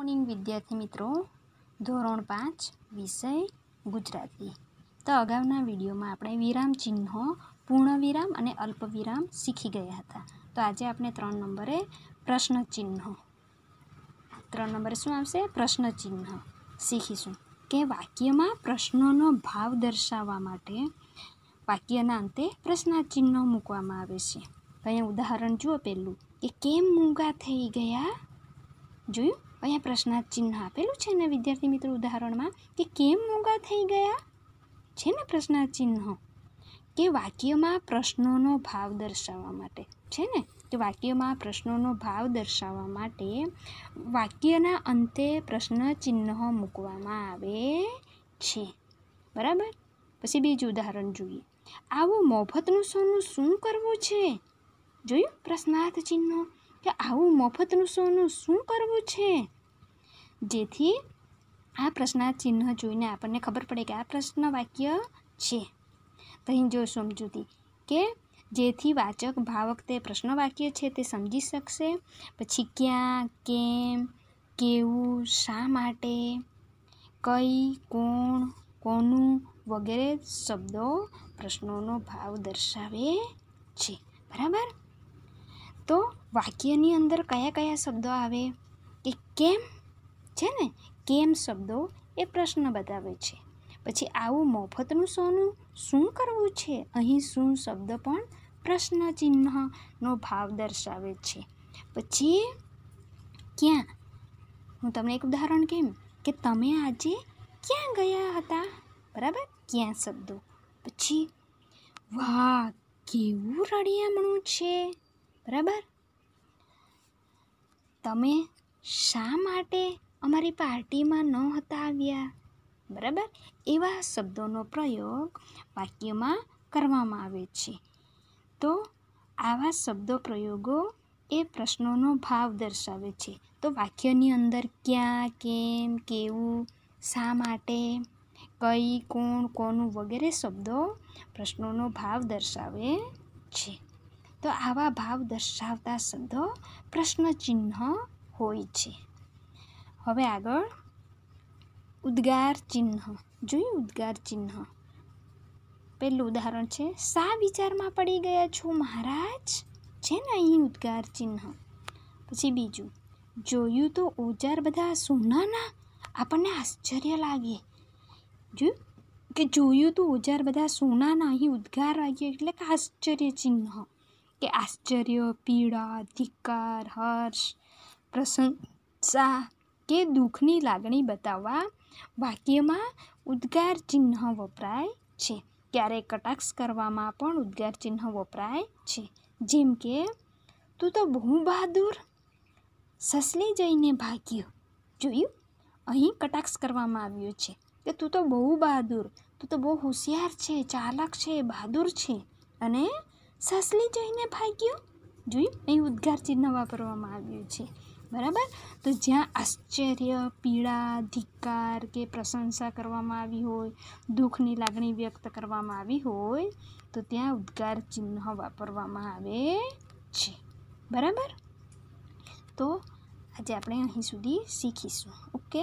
morning વિદ્યાર્થી મિત્રો ધોરણ પાંચ વિષય ગુજરાતી તો અગાઉના વિડીયોમાં આપણે વિરામ ચિહ્નો પૂર્ણ વિરામ અને અલ્પવિરામ શીખી ગયા હતા તો આજે આપણે ત્રણ નંબરે પ્રશ્ન ચિહ્નો ત્રણ નંબરે શું આવશે પ્રશ્ન ચિહ્ન શીખીશું કે વાક્યમાં પ્રશ્નોનો ભાવ દર્શાવવા માટે વાક્યના અંતે પ્રશ્નચિહ્નો મૂકવામાં આવે છે તો અહીંયા ઉદાહરણ જુઓ પહેલું કે કેમ મૂંગા થઈ ગયા જોયું અહીંયા પ્રશ્નાર્થ ચિહ્ન આપેલું છે ને વિદ્યાર્થી મિત્ર ઉદાહરણમાં કે કેમ મોંઘા થઈ ગયા છે ને પ્રશ્નાચિહ્ન કે વાક્યમાં પ્રશ્નોનો ભાવ દર્શાવવા માટે છે ને કે વાક્યમાં પ્રશ્નોનો ભાવ દર્શાવવા માટે વાક્યના અંતે પ્રશ્ન મૂકવામાં આવે છે બરાબર પછી બીજું ઉદાહરણ જોઈએ આવું મફતનું સોનું શું કરવું છે જોયું પ્રશ્નાર્થ ચિહ્નો કે આવું મફતનું સોનું શું કરવું છે જેથી આ પ્રશ્નના ચિહ્ન જોઈને આપણને ખબર પડે કે આ પ્રશ્ન વાક્ય છે તો જો સમજૂતી કે જેથી વાચક ભાવક તે પ્રશ્ન વાક્ય છે તે સમજી શકશે પછી ક્યાં કેમ કેવું શા માટે કઈ કોણ કોનું વગેરે શબ્દો પ્રશ્નોનો ભાવ દર્શાવે છે બરાબર તો વાક્યની અંદર કયા કયા શબ્દો આવે કે કેમ છે ને કેમ શબ્દો એ પ્રશ્ન બતાવે છે પછી આવું મફતનું સોનું શું કરવું છે અહીં શું શબ્દ પણ પ્રશ્ન ચિહ્નનો ભાવ દર્શાવે છે પછી ક્યાં હું તમને એક ઉદાહરણ કેમ કે તમે આજે ક્યાં ગયા હતા બરાબર ક્યાં શબ્દો પછી વાહ કેવું રળિયામણું છે બરાબર તમે શા માટે અમારી પાર્ટીમાં નહોતા આવ્યા બરાબર એવા શબ્દોનો પ્રયોગ વાક્યમાં કરવામાં આવે છે તો આવા શબ્દો પ્રયોગો એ પ્રશ્નોનો ભાવ દર્શાવે છે તો વાક્યની અંદર ક્યાં કેમ કેવું શા માટે કઈ કોણ કોનું વગેરે શબ્દો પ્રશ્નોનો ભાવ દર્શાવે છે તો આવા ભાવ દર્શાવતા શબ્દો પ્રશ્ન ચિહ્ન હોય છે હવે આગળ ઉદ્ગાર ચિહ્ન જોયું ઉદ્ગાર ચિહ્ન પહેલું ઉદાહરણ છે સા વિચારમાં પડી ગયા છો મહારાજ છે ને અહીં ઉદ્ગાર ચિહ્ન પછી બીજું જોયું તો ઓજાર બધા સોનાના આપણને આશ્ચર્ય લાગે જોયું કે જોયું તો ઓજાર બધા સોનાના અહીં ઉદ્ગાર લાગ્યો એટલે કે આશ્ચર્ય ચિહ્ન કે આશ્ચર્ય પીડા ધિક્કાર હર્ષ પ્રશંસા કે દુઃખની લાગણી બતાવવા વાક્યમાં ઉદ્ગાર ચિહ્ન વપરાય છે ક્યારેક કટાક્ષ કરવામાં પણ ઉદ્ગાર ચિહ્ન વપરાય છે જેમ કે તું તો બહુ બહાદુર સસલી જઈને ભાગ્યો જોયું અહીં કટાક્ષ કરવામાં આવ્યું છે કે તું તો બહુ બહાદુર તું તો બહુ હોશિયાર છે ચાલક છે બહાદુર છે અને સસલી જઈને ભાગ્યો જોયું અહીં ઉદ્ગાર ચિહ્ન વાપરવામાં આવ્યું છે બરાબર તો જ્યાં આશ્ચર્ય પીડા ધિક્કાર કે પ્રશંસા કરવામાં આવી હોય દુઃખની લાગણી વ્યક્ત કરવામાં આવી હોય તો ત્યાં ઉદ્ગાર ચિહ્ન વાપરવામાં આવે છે બરાબર તો આજે આપણે અહીં સુધી શીખીશું ઓકે